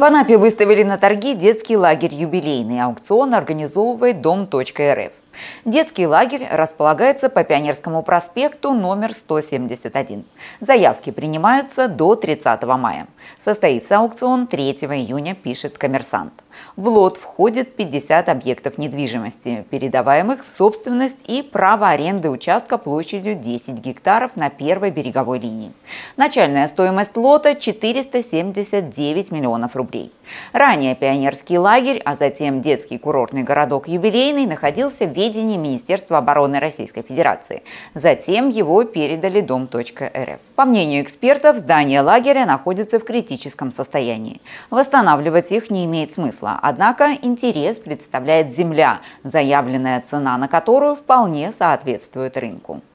В Анапе выставили на торги детский лагерь юбилейный. Аукцион организовывает дом.рф. Детский лагерь располагается по Пионерскому проспекту номер 171. Заявки принимаются до 30 мая. Состоится аукцион 3 июня, пишет «Коммерсант». В лот входит 50 объектов недвижимости, передаваемых в собственность и право аренды участка площадью 10 гектаров на первой береговой линии. Начальная стоимость лота 479 миллионов рублей. Ранее пионерский лагерь, а затем детский курортный городок Юбилейный находился в ведении Министерства обороны Российской Федерации. Затем его передали дом.рф. По мнению экспертов, здания лагеря находятся в критическом состоянии. Восстанавливать их не имеет смысла, однако интерес представляет земля, заявленная цена на которую вполне соответствует рынку.